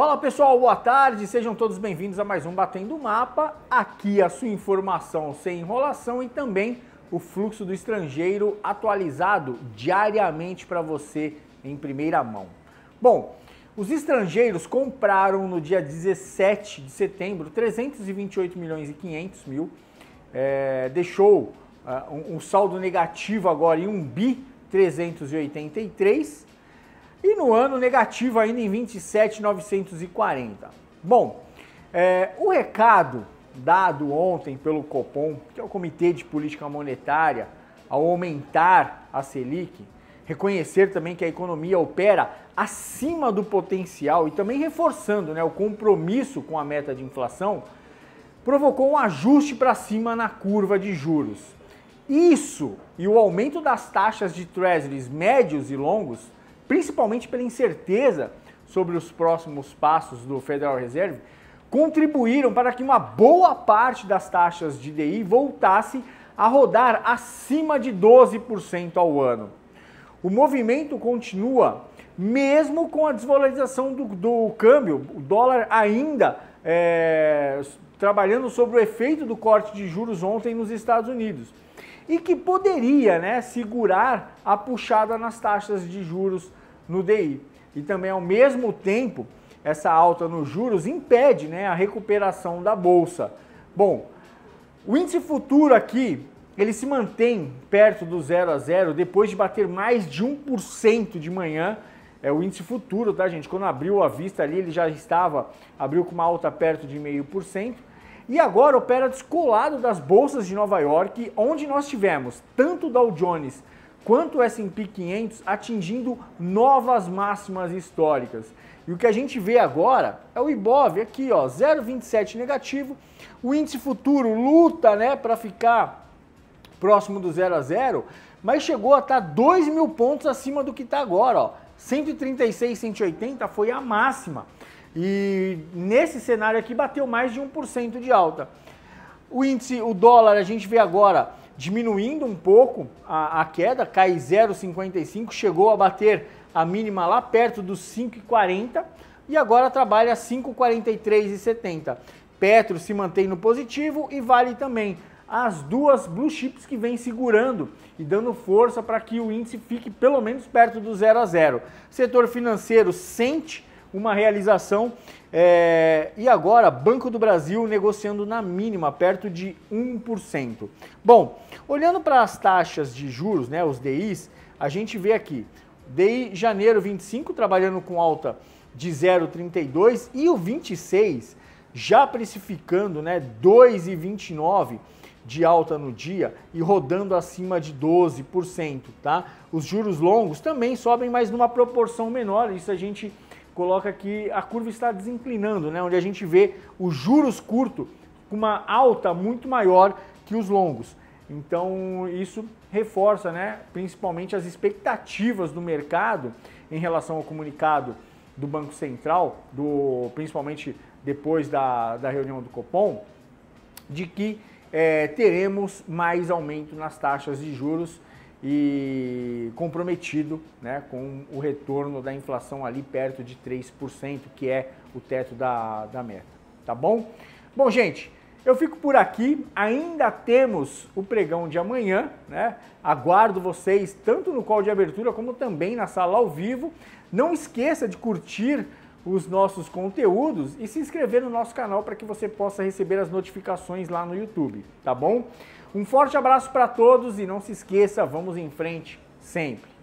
Fala pessoal, boa tarde, sejam todos bem-vindos a mais um Batendo Mapa. Aqui a sua informação sem enrolação e também o fluxo do estrangeiro atualizado diariamente para você em primeira mão. Bom, os estrangeiros compraram no dia 17 de setembro 328 milhões e 500 mil, é, deixou uh, um, um saldo negativo agora em 1 bi 383 e no ano negativo ainda em 27,940. Bom, é, o recado dado ontem pelo Copom, que é o Comitê de Política Monetária, ao aumentar a Selic, reconhecer também que a economia opera acima do potencial e também reforçando né, o compromisso com a meta de inflação, provocou um ajuste para cima na curva de juros. Isso e o aumento das taxas de treasuries médios e longos principalmente pela incerteza sobre os próximos passos do Federal Reserve, contribuíram para que uma boa parte das taxas de DI voltasse a rodar acima de 12% ao ano. O movimento continua mesmo com a desvalorização do, do câmbio, o dólar ainda é, trabalhando sobre o efeito do corte de juros ontem nos Estados Unidos. E que poderia né, segurar a puxada nas taxas de juros no DI. E também, ao mesmo tempo, essa alta nos juros impede né, a recuperação da bolsa. Bom, o índice futuro aqui ele se mantém perto do zero a zero depois de bater mais de 1% de manhã. É o índice futuro, tá, gente? Quando abriu a vista ali, ele já estava, abriu com uma alta perto de 0,5%. E agora opera descolado das bolsas de Nova York, onde nós tivemos tanto o Dow Jones quanto o S&P 500 atingindo novas máximas históricas. E o que a gente vê agora é o Ibov aqui, ó, 0,27 negativo. O índice futuro luta, né, para ficar próximo do 0 a 0, mas chegou a estar tá 2 mil pontos acima do que está agora, ó. 136, 180 foi a máxima. E nesse cenário aqui bateu mais de 1% de alta. O índice, o dólar, a gente vê agora diminuindo um pouco a, a queda, cai 0,55, chegou a bater a mínima lá perto dos 5,40 e agora trabalha 5,43,70. Petro se mantém no positivo e vale também as duas blue chips que vem segurando e dando força para que o índice fique pelo menos perto do 0 a 0 Setor financeiro sente uma realização. É, e agora, Banco do Brasil negociando na mínima, perto de 1%. Bom, olhando para as taxas de juros, né, os DIs, a gente vê aqui, DI janeiro 25 trabalhando com alta de 0,32 e o 26 já precificando né, 2,29 de alta no dia e rodando acima de 12%, tá? Os juros longos também sobem, mas numa proporção menor, isso a gente coloca que a curva está desinclinando, né? onde a gente vê os juros curto com uma alta muito maior que os longos. Então isso reforça né, principalmente as expectativas do mercado em relação ao comunicado do Banco Central, do, principalmente depois da, da reunião do Copom, de que é, teremos mais aumento nas taxas de juros e comprometido né, com o retorno da inflação ali perto de 3%, que é o teto da, da meta. Tá bom? Bom, gente, eu fico por aqui. Ainda temos o pregão de amanhã, né? Aguardo vocês tanto no call de abertura como também na sala ao vivo. Não esqueça de curtir os nossos conteúdos e se inscrever no nosso canal para que você possa receber as notificações lá no YouTube, tá bom? Um forte abraço para todos e não se esqueça, vamos em frente sempre.